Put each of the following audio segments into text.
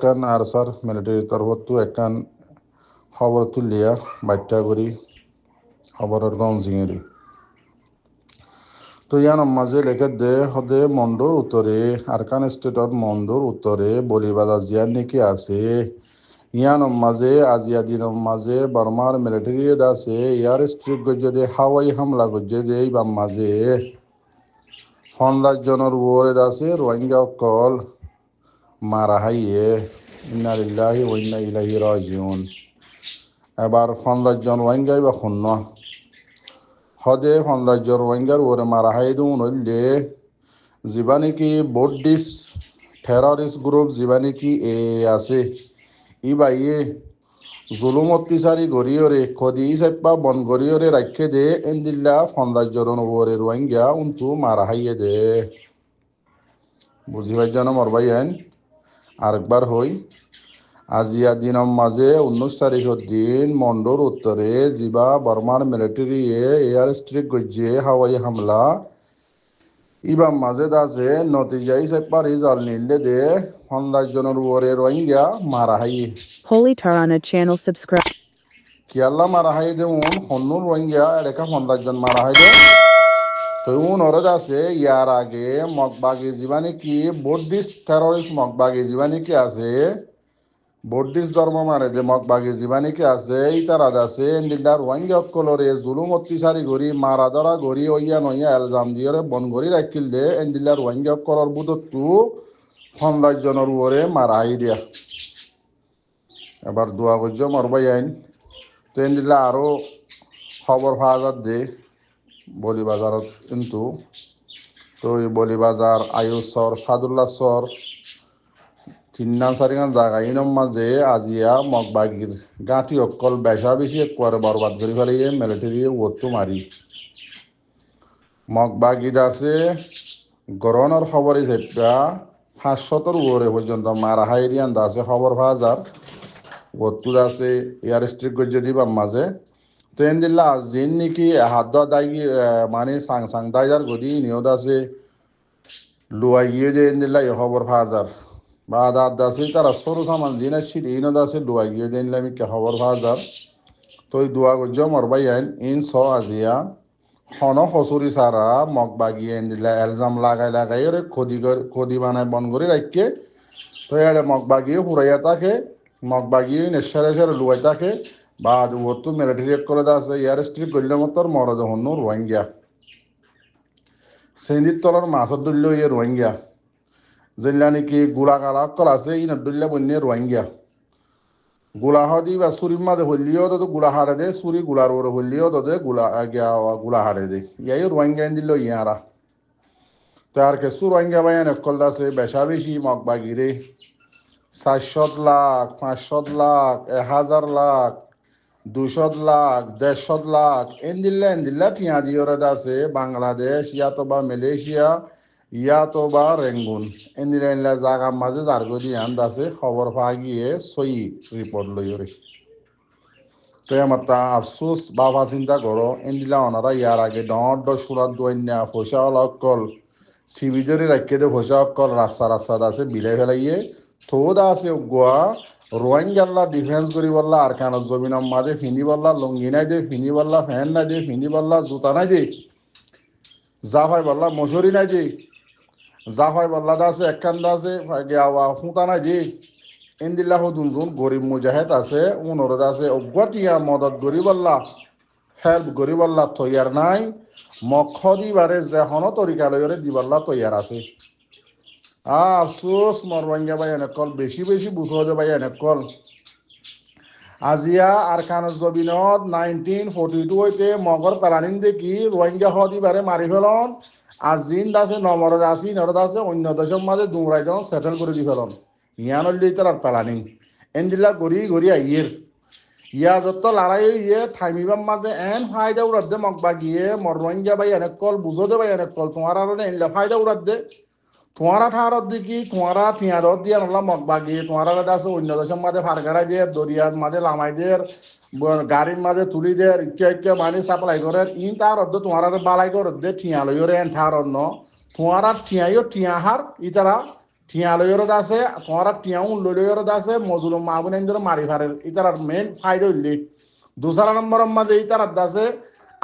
একখান আরসার মিলিটারির তো একখান খবর তুলিয়া বাধ্যা করি খবরের গঞ্জিঙেরি তো ইয়ান মাঝে লেখে দে হদে মন্ডর উত্তরে আরকান স্টেটর মন্ডর উত্তরে বলিবাজার জিয়ার নেকি আছে ইয়ান মাঝে আজিয়া দিন মাঝে বার্মার মিলিটারি আছে ইয়ার স্ট্রিক গজ্জে দে হাওয়াই হামলা গজ্জে দে বাম মাঝে ফন্দার জনের আছে রোহিঙ্গা অকল মারা হাইয়ে ইন্নালিল্লাহি ওইন্না ইলাহি রাজিউন এবার ফন্দাজন ওয়াইঙ্গাই বা শূন্য সদে ফন্দাজর ওয়াইঙ্গার ওরে মারা হাই দিও নইলে যিবা নেকি বর্ডিস টেররিস্ট গ্রুপ যিবা এ আছে ই বাইয়ে জুলুম অত্যাচারী গরিয়রে খদি চেপ্পা বন গরিয়রে রাখে দে এন্দিল্লা ফন্দাজরণ ওরে রোহিঙ্গা উন্তু মারা হাইয়ে দে বুঝি ভাই জানো মর ভাই আইন আরেকবার হই আজিয়া দিনম মাঝে উনিশ তারিখের দিন মন্ডর উত্তরে জিবা বর্মার মিলিটারি এয়ার স্ট্রিক গজ্জে হাওয়াই হামলা ইবাম মাঝে দাসে নতিজাই সেপারি জাল নিলে দে সন্দাসজনের ওরে রোহিঙ্গা মারা হাই হোলি টারানা চ্যানেল সাবস্ক্রাইব কিয়াল্লা মারা হাই দে উন হন্নুর রোহিঙ্গা এরেকা সন্দাসজন মারা হাই দে তো উনর আছে ইয়ার আগে মগবাগে জীবানী কি বৌদ্ধিস্ট টেরোরিস্ট মগবাগি জীবানী কি আছে বৌদ্ধিস্ট ধর্ম মানে যে মগবাগি জীবানী কি আছে আজ আছে নিদার ওয়াঙ্গি অক্কলরে জুলুম অত্যাচারী ঘড়ি মারা ধরা ঘড়ি ওইয়া নইয়া এলজাম দিয়ে বন ঘড়ি রাখিল দে এন্দিলার ওয়াঙ্গি অক্কলর বুধত্তু সন্দাজনের উপরে মারাই দিয়া এবার দোয়া করছো মরবাই আইন তো এন্দিলা আরও খবর ফাজার দে বলি বাজাৰত কিন্তু তই বলি বাজাৰ আয়ু চৰ চাদুল্লা চৰ তিনিটা চাৰিখন জাগাইনৰ যে আজিয়া মগ বাগিৰ গাঁঠি অকল বেচা বেছি একবাৰ বৰবাদ কৰি পেলাই মিলিটাৰীয়ে ওটো মাৰি মগ বাগিত আছে গরনের খবরই যেটা পাঁচশতর উপরে পর্যন্ত মারা হাইরিয়ান আছে খবর পাওয়া যার দাসে এয়ার স্ট্রিক গজ্য দিবার মাঝে ten de la zin ni ki hadda da gi mane sang sang da yar godi ni oda se lua gi de en de la khobor phazar ba da da se tar asor saman zin shi de no da se lua gi de en la mi khobor phazar toy dua go jom or bai en in so azia হন হসুরি সারা mug বাগিয়ে দিলা এলজাম লাগাই লাগাই ওরে খদি খদি বানায় বন করে রাখকে তো এর মগ বাগিয়ে পুরাইয়া তাকে মগ বাগিয়ে নেশারে সেরে লুয়াই তাকে बाद वो तो मिलिट्री एक कोले दास यार स्ट्री कुल्ले मतलब मारा जो होनु रोंगिया सेंडित तोलर मासद दुल्लो ये रोंगिया जिल्ला ने के गुला का कला से इन दुल्ले बन्ने रोंगिया गुला दी वा सूरी मा दे होलियो तो तो गुला हारे दे सूरी गुला रोर होलियो तो दे गुला गया वा गुला हारे दे ये ये रोंगिया इन दिल्लो ये आरा तार के सूर रोंगिया भाई ने कल दा से बेशाबिशी मौक बागी रे सात लाख पांच लाख एक हजार लाख দুশত লাখ দেড়শত লাখ এন্দিল্লা এন্দিল্লা টিয়াঁজি আছে বাংলাদেশ বা মালয়েশিয়া ইয়া বা রেঙ্গুন এন্দিল্লা এন্দিল্লা জাগার মাঝে জার্গো দিয়ান আছে খবর পাওয়া গিয়ে সই রিপোর্ট লই রে তো আমার তা আফসুস বাবা চিন্তা করো এন্দিল্লা ওনারা ইয়ার আগে ডর ডর সুরাত ফসা রাখিয়ে দে ফসা অকল রাস্তা রাস্তা আছে বিলে ফেলাইয়ে থোদ আছে গোয়া রোহিঙ্গাল্লা ডিফেন্স বললা আর কেন জমিন ফিনি বললা লঙ্গি নাই দে বললা ফ্যান নাই দে বললা জুতা নাই দে যা ভাই বললা মশুরি নাই দে যা বললা দা আছে একখান আছে গিয়া হুঁতা নাই দে ইন্দিল্লা হুদুন জুন গরিব মুজাহেদ আছে উনর আছে অজ্ঞাটিয়া মদত বললা হেল্প বললা তৈয়ার নাই মক্ষ দিবারে যেহন তরিকালয়রে দিবাল্লা তৈয়ার আছে হ্যাঁ আফসোস মর রঙ্গা ভাই এনেকল বেশি বেশি বুঝো যে ভাই এনেকল আজিয়া আর খানের জবিনত নাইনটিন ফর্টি টু হইতে মগর পেলানিন দেখি রোহিঙ্গা হদ ইবারে মারি ফেলন আজিন দাসে নমর দাসি নর আছে অন্য দেশের মাঝে দুমরাই দেন সেটেল করে দি ফেলন ইয়ান তার আর পেলানিন এন্ডিলা ঘুরি ঘুরি আইয়ের ইয়া যত লড়াই ইয়ে ঠাইমিবার মাঝে এন ফাইদা উড়াত দে মগ গিয়ে মর রোহিঙ্গা ভাই এনেক কল বুঝো দে ভাই এনেক কল তোমার আর এনলে ফায়দা উড়াত দে তোমারা ঠাঁড়ত দেখি তোমারা টিয়ারত দিয়ে নলা মগ বাগি তোমারা আছে অন্য দেশের মাঝে ফারকারা দিয়ে দরিয়ার মাঝে লামাই দিয়ে গাড়ির মাঝে তুলি দিয়ে ইচ্ছা ইচ্ছা মানি সাপ্লাই করে ইন তার অর্ধ তোমারা বালাই করে দে ঠিয়া লইয় রে ঠাঁড় অন্য তোমারা ঠিয়াইও ঠিয়াহার ইতারা ঠিয়া লইয়ের আছে তোমারা ঠিয়া উন লই আছে মজুল মাহবুন এন্দ্র মারি ফারের ইতারার মেন ফায়দা হইলি দুসারা নম্বরের মাঝে ইতারার আছে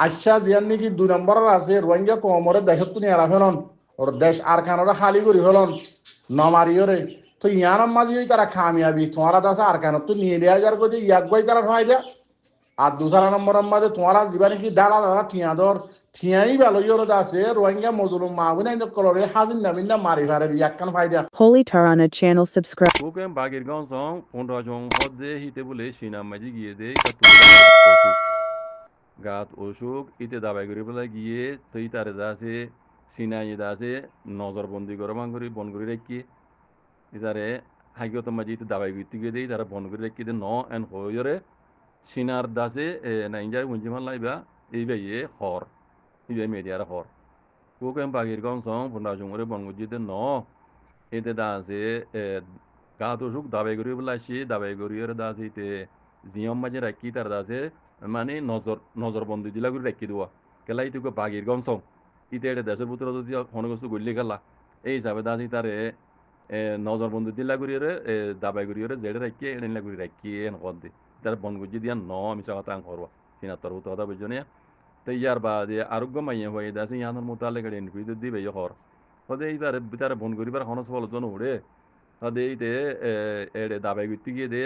আচ্ছা জিয়ান নাকি দুই নম্বর আছে রোহিঙ্গা কমরে দেশত নিয়ে রাখেন ওর দেশ আর খান ওরা খালি করি হলন নমারি ওরে তো ইয়ান মাঝি ওই তারা খামিয়াবি তোমারা দাসা আর খান তো নিয়ে দেওয়া যার কই ইয়াক গই তারা হয় যা আর দুসারা নম্বর মাঝে তোমারা জীবনে কি দাঁড়া দাঁড়া ঠিয়া ধর ঠিয়াই ভালো ইয়ে দাসে রোহিঙ্গা মজলুম মাগুন আইন কলরে হাজিন নামিন না মারি ভারে ইয়াক কান ফাইদা হোলি টারানা চ্যানেল সাবস্ক্রাইব বুকেন বাগের গাঁও সং পনেরো জন পদে হিতে বলে গিয়ে দে গাত অসুখ ইতে দাবাই করে বলে গিয়ে তৈ তারে সিনাই ইদা আছে নজরবন্দি করে মাঙ্গুরি বনগুরি রেখি ইদারে হাগিও তোমার যেহেতু দাবাই গুইতে গিয়ে দেই তারা বনগুরি রেখি দে ন এন হয়ে সিনার দাসে নাইঞ্জাই উঞ্জিমান লাইবা এই বাইয়ে হর এই বাই মেডিয়ার হর ও কেম পাখির কম সং বন্ডা জুমরে বনগুজি দে ন এতে দাসে গা তো সুখ দাবাই করি বলাইছি দাবাই করি দাসে ইতে জিয়ম মাঝে রাখি তার দাসে মানে নজর নজরবন্দি দিলা করে রাখি দেওয়া কেলাই তুকে বাঘের গম সং ইতে এটা দেশের ভিতরে যদি হনগস্ত গুল্লি খেলা এই হিসাবে দাসি তারে নজর বন্ধু দিল্লা রে দাবাই করিয়ে জেডে রাখিয়ে নিলা করি রাখিয়ে এন কর দি তার বন গুজি দিয়া ন আমি কথা আং করবা সিনা তোর কথা বুঝো নিয়া তো ইয়ার বাদ আরোগ্য মাইয়া হয়ে দাসি ইয়ানোর আলে গাড়ি এনফি দিবে ইয়ে হর হদে এইবার তার বন করিবার হনস ফল জন উড়ে এই এইতে এড়ে দাবাই করতে গিয়ে দে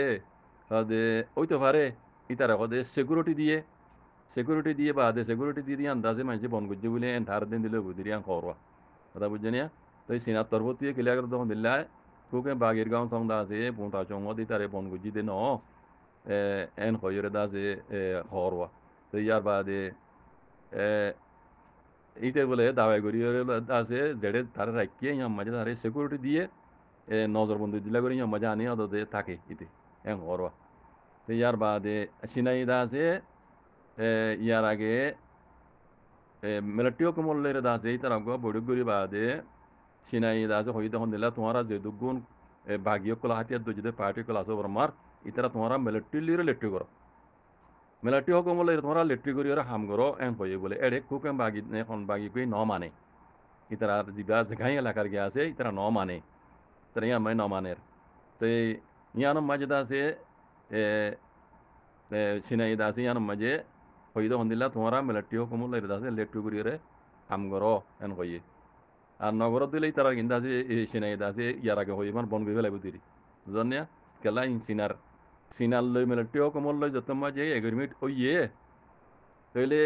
হদে ওই তো পারে ইতারা হদে সিকিউরিটি দিয়ে security diye baade security diye diyan daze manje bon gujje bule en tar den dilo gudiriyan khorwa ada bujjenya to sina tarbot diye kila kar don dilla ku ke bagir gaon sam daze punta chongo di tare bon gujje de no en khoyre daze khorwa to yar baade এইটা বলে দাওয়াই করি আছে জেড়ে তারা রাখিয়ে yam মাঝে তারা security দিয়ে নজরবন্দি দিলা করে ইয়াম মাঝে আনি অদতে থাকে ইতে এং ঘরোয়া তো ইয়ার বাদে সিনাই দা আছে ইয়ার আগে মেলাটিও কমলের দাস এই তারা বৈরগুরি বাদে সিনাই দাস হই তখন দিলা তোমারা যে দুগুণ ভাগীয় কলা হাতিয়া দুজদে পার্টি কলা আসো বরমার ইতারা তোমারা মেলাটি লিরে লেট্রি করো মেলাটি হোক বলে তোমরা লেট্রি করি ওরা হাম করো এম হয়ে বলে এড়ে খুব এম বাগি এখন বাগি কই ন মানে ইতারা জিবা যেখাই এলাকার গিয়ে আছে ইতারা ন মানে তারা ইয়া মানে ন মানের তো ইয়ানোর মাঝে দাসে সিনাই দাসে ইয়ানোর মাঝে হইদ সন্ধিলা তোমাৰ মেলাটি কমল লাইরে আছে লেটু করিয়ে আমগর এন কয়ে আর নগরত দিলে তারা কিন্তু আছে এই সিনাই আছে ইয়ার আগে হই ইমান বন বিবে লাগবে দিরি জনিয়া কেলা সিনার সিনার লই মেলাটিও কমল লই যত মা যে এগ্রিমেন্ট ওইয়ে তাইলে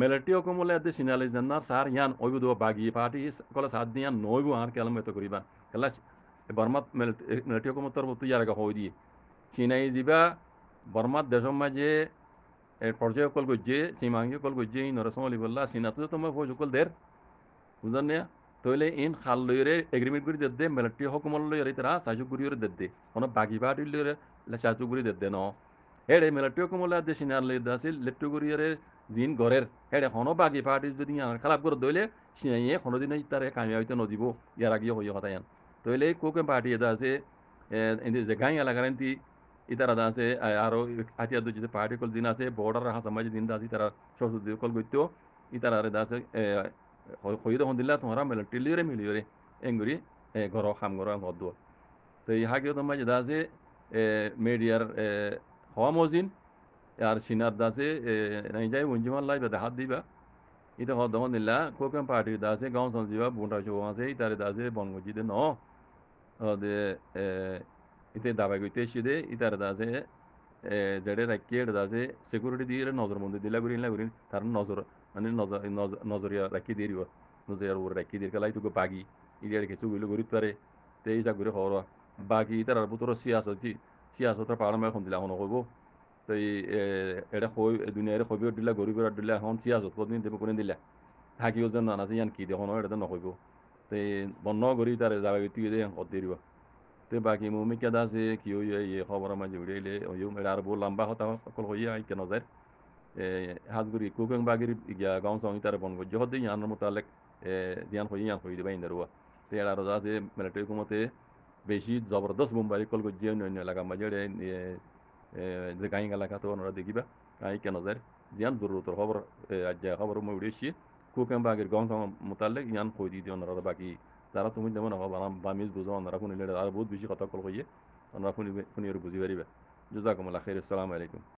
মেলাটিও কমলে আদে যেন না সার ইয়ান ওইব দো বাগি পাটি কলা সাত ইয়ান নইব আর কেলাম এত করিবা কেলা বর্মাত মেলাটিও কমতর ইয়ার আগে হই দিয়ে সিনাই যিবা বর্মা দেশমা যে porjeo kol গজ্জে je simangyo kol go je no rasul Allah sinatu to ma fojo kol der বুঝলেন না তইলে ইন খাল লইরে এগ্রিমেন্ট করে দে মিলিটারি হকুমল লইরে তারা সাজু গুড়ি রে দে কোনো বাগি বাট লইরে সাজু গুড়ি দে ন হেড়ে মিলিটারি হকুমল দে সিনার লই দাসিল লেট্টু গুড়ি ওরে জিন গরের হেড়ে কোনো বাগি পার্টি যদি আনার খারাপ করে দইলে সিনাইয়ে কোনো দিন তারে কামিয়া হইতে নদিব ইয়ার আগে হইয়া হতায়ান তইলে কোকে পার্টি এদা আছে এ জেগাই এলাকার इतर अदासे आरो खाती अदु जिते पहाड़ी कोल दिन आसे बॉर्डर हा समझ दिन दासी तरह शोसु दे कोल गुत्यो इतर अरे दासे खोई दो होंदिला तुम्हारा मेल टिलियो रे मिलियो रे एंगुरी घरो खाम घरो गद्दो तो यहाँ के तुम्हारे दासे मेडियर হওয়া মজিন আর সিনার দাসে নাই যাই মঞ্জিমান লাইবা হাত দিবা ইটা হওয়া দহন দিলা কোকেম পার্টি দাসে গাঁও সঞ্জিবা বুন্টা চৌ আছে ইতারে দাসে বনগজি দে ন দে ইতে দাবাই গইতে সিদে ইতার দাজে যেড়ে রাখিয়ে এটা দাজে সিকিউরিটি দিয়ে নজর মন্দির দিলা ঘুরি না ঘুরি তার নজর মানে নজর নজরিয়া রাখি দিয়ে দিব নজরিয়ার উপরে রাখি দিয়ে গেলাই তোকে বাগি ইলিয়ার কিছু গুলো ঘুরি পারে তে এই চাকরি হওয়া বাগি ইতার বুতর সিয়াসত সিয়াসতের পারমায় সন্ধিলা হন কইব তো এই এটা খৈ দুনিয়ারে খবি দিলা গরিব দিলা এখন সিয়াসত কদিন দিব কোনে দিলা থাকিও যেন নানা ইয়ান কি দেখোন এটা নকইব তে বন্ধ কৰি তাৰে যাবা গতি দিয়ে দিব তে বাকি মুমি কেদা আছে কি ওই খবর আমার জুড়িলে ওই আর বহু লম্বা হতা সকল হইয়া আই কেন যায় হাজগুড়ি কুকং বাগির ইয়া গাঁও সঙ্গী তার বন গজ্য হতে ইয়ানোর মোতালেক জিয়ান হই ইয়ান হই দিবা ইন্দারুয়া তে আর রাজা আছে মিলিটারি কুমতে বেশি জবরদস্ত মুম্বাই কল গজ্য অন্য এলাকা মাঝে যে গাঁই এলাকা তো ওনারা দেখিবা গাঁই কেন যায় জিয়ান জরুরতর খবর আজ্ঞা খবর মই উড়িয়েছি কুকং বাগির গাঁও সঙ্গ মোতালেক ইয়ান হই দিয়ে ওনারা বাকি তারা তুমি যেমন বামিজ বুঝো অন্যরা কোনো আর বহুত বেশি কথা কল কইয়ে অন্যরা কোনো কোনো বুঝি পারিবা জুজাকুমুল্লা খের আসসালামু আলাইকুম